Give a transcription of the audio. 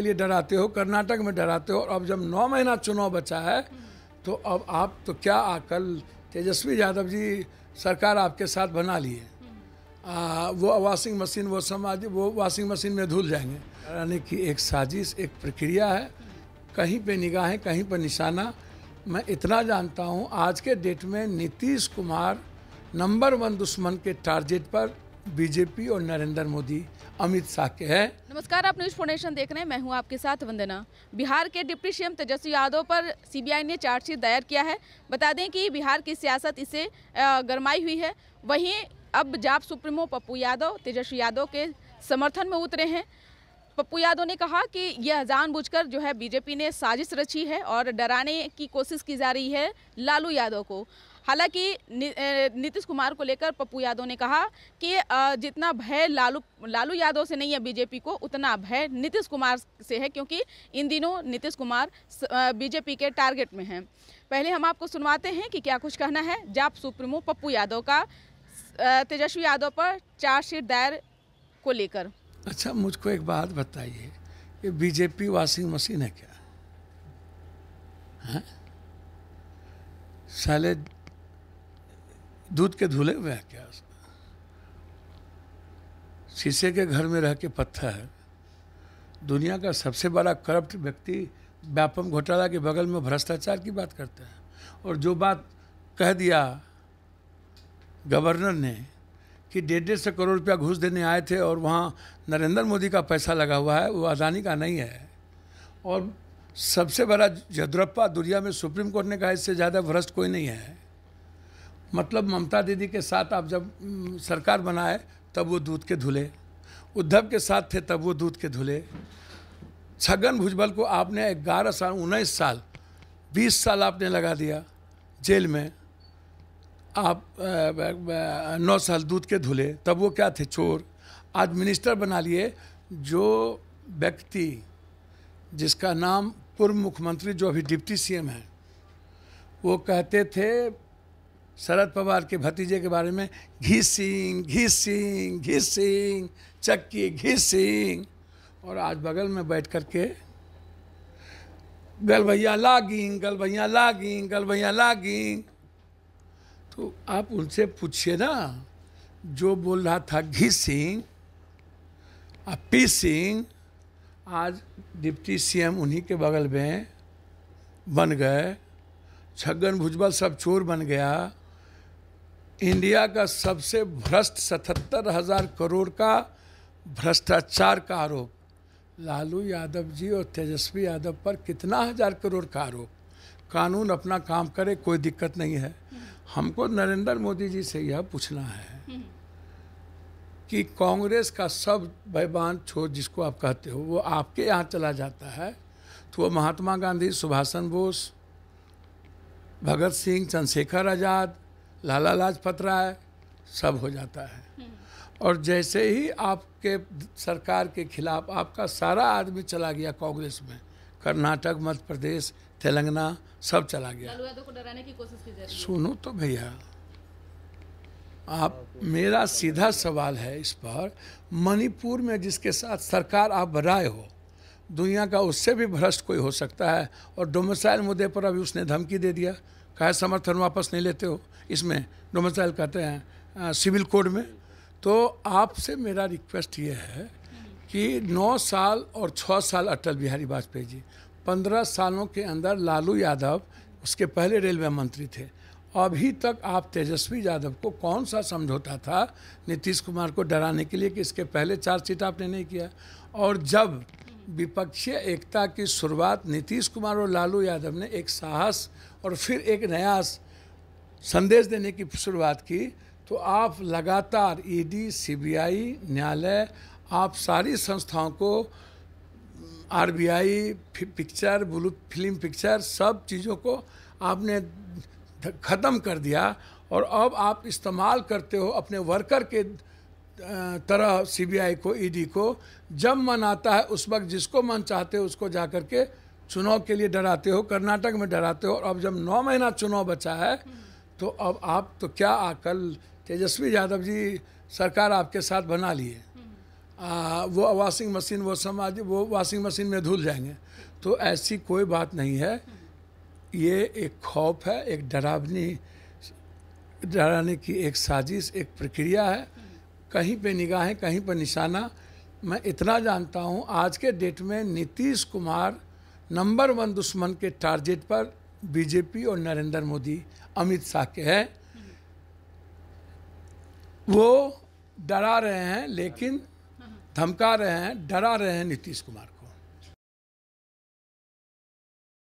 लिए डराते हो कर्नाटक में डराते हो और अब जब नौ महीना चुनाव बचा है तो अब आप तो क्या आकल तेजस्वी यादव जी सरकार आपके साथ बना लिए वो वॉशिंग मशीन वो समाज वो वॉशिंग मशीन में धुल जाएंगे डराने की एक साजिश एक प्रक्रिया है कहीं पे निगाहें कहीं पर निशाना मैं इतना जानता हूँ आज के डेट में नीतीश कुमार नंबर वन दुश्मन के टारगेट पर बीजेपी और नरेंद्र मोदी अमित शाह के हैं नमस्कार आप न्यूज फोर्नेशन देख रहे हैं मैं हूं आपके साथ वंदना बिहार के डिप्टी सीएम तेजस्वी यादव पर सीबीआई ने चार्जशीट दायर किया है बता दें कि बिहार की सियासत इसे गरमाई हुई है वहीं अब जाप सुप्रीमो पप्पू यादव तेजस्वी यादव के समर्थन में उतरे हैं पप्पू यादव ने कहा कि यह जानबूझकर जो है बीजेपी ने साजिश रची है और डराने की कोशिश की जा रही है लालू यादव को हालांकि नीतीश कुमार को लेकर पप्पू यादव ने कहा कि जितना भय लालू लालू यादव से नहीं है बीजेपी को उतना भय नीतीश कुमार से है क्योंकि इन दिनों नीतीश कुमार बीजेपी के टारगेट में हैं पहले हम आपको सुनवाते हैं कि क्या कुछ कहना है जाप सुप्रीमो पप्पू यादव का तेजस्वी यादव पर चार्जशीट दायर को लेकर अच्छा मुझको एक बात बताइए ये बीजेपी वॉशिंग मशीन है क्या हाँ? साले दूध के धुले हुए हैं क्या शीशे के घर में रह के पत्थर है दुनिया का सबसे बड़ा करप्ट व्यक्ति व्यापम घोटाला के बगल में भ्रष्टाचार की बात करते हैं और जो बात कह दिया गवर्नर ने कि डेढ़ डेढ़ सौ करोड़ रुपया घूस देने आए थे और वहाँ नरेंद्र मोदी का पैसा लगा हुआ है वो अदानी का नहीं है और सबसे बड़ा यद्रप्पा दुनिया में सुप्रीम कोर्ट ने कहा इससे ज़्यादा भ्रष्ट कोई नहीं है मतलब ममता दीदी के साथ आप जब सरकार बनाए तब वो दूध के धुले उद्धव के साथ थे तब वो दूध के धुले छगन भुजबल को आपने ग्यारह साल उन्नीस साल बीस साल आपने लगा दिया जेल में आप नौ साल दूध के धुले तब वो क्या थे चोर आज मिनिस्टर बना लिए जो व्यक्ति जिसका नाम पूर्व मुख्यमंत्री जो अभी डिप्टी सीएम है वो कहते थे शरद पवार के भतीजे के बारे में घी सिंह घी सिंह घी सिंह चक्की घी सिंह और आज बगल में बैठ कर के गल भैया लागिंग गल भैया लागिंग गल भैया लागिंग तो आप उनसे पूछिए ना जो बोल रहा था घी सिंह अपी सिंह आज डिप्टी सीएम उन्हीं के बगल में बन गए छगन भुजबल सब चोर बन गया इंडिया का सबसे भ्रष्ट सतहत्तर हजार करोड़ का भ्रष्टाचार का आरोप लालू यादव जी और तेजस्वी यादव पर कितना हजार करोड़ का आरोप कानून अपना काम करे कोई दिक्कत नहीं है हमको नरेंद्र मोदी जी से यह पूछना है कि कांग्रेस का सब बैबान छोड़ जिसको आप कहते हो वो आपके यहाँ चला जाता है तो वो महात्मा गांधी सुभाष चंद्र बोस भगत सिंह चंद्रशेखर आज़ाद लाला लाजपत राय सब हो जाता है और जैसे ही आपके सरकार के खिलाफ आपका सारा आदमी चला गया कांग्रेस में कर्नाटक मध्य प्रदेश तेलंगाना सब चला गया को डराने की कोशिश की जा रही सुनो तो भैया आप मेरा सीधा सवाल है इस पर मणिपुर में जिसके साथ सरकार आप बनाए हो दुनिया का उससे भी भ्रष्ट कोई हो सकता है और डोमिसाइल मुद्दे पर अभी उसने धमकी दे दिया का समर्थन वापस नहीं लेते हो इसमें डोमिसाइल कहते हैं सिविल कोड में तो आपसे मेरा रिक्वेस्ट ये है कि नौ साल और छः साल अटल बिहारी वाजपेयी जी पंद्रह सालों के अंदर लालू यादव उसके पहले रेलवे मंत्री थे अभी तक आप तेजस्वी यादव को कौन सा समझौता था नीतीश कुमार को डराने के लिए कि इसके पहले चार्जशीट आपने नहीं किया और जब विपक्षीय एकता की शुरुआत नीतीश कुमार और लालू यादव ने एक साहस और फिर एक नया संदेश देने की शुरुआत की तो आप लगातार ईडी e सीबीआई न्यायालय आप सारी संस्थाओं को RBI picture blue film picture सब चीज़ों को आपने ख़त्म कर दिया और अब आप इस्तेमाल करते हो अपने वर्कर के तरह सीबीआई को ईडी e को जब मन आता है उस वक्त जिसको मन चाहते हो उसको जा के चुनाव के लिए डराते हो कर्नाटक में डराते हो और अब जब नौ महीना चुनाव बचा है तो अब आप तो क्या आकल तेजस्वी यादव जी सरकार आपके साथ बना लिए वो वॉशिंग मशीन वो समाज वो वॉशिंग मशीन में धुल जाएंगे तो ऐसी कोई बात नहीं है ये एक खौफ है एक डरावनी डराने की एक साजिश एक प्रक्रिया है कहीं पे निगाहें कहीं पर निशाना मैं इतना जानता हूँ आज के डेट में नीतीश कुमार नंबर वन दुश्मन के टारगेट पर बीजेपी और नरेंद्र मोदी अमित शाह के हैं वो डरा रहे हैं लेकिन धमका रहे हैं डरा रहे हैं नीतीश कुमार को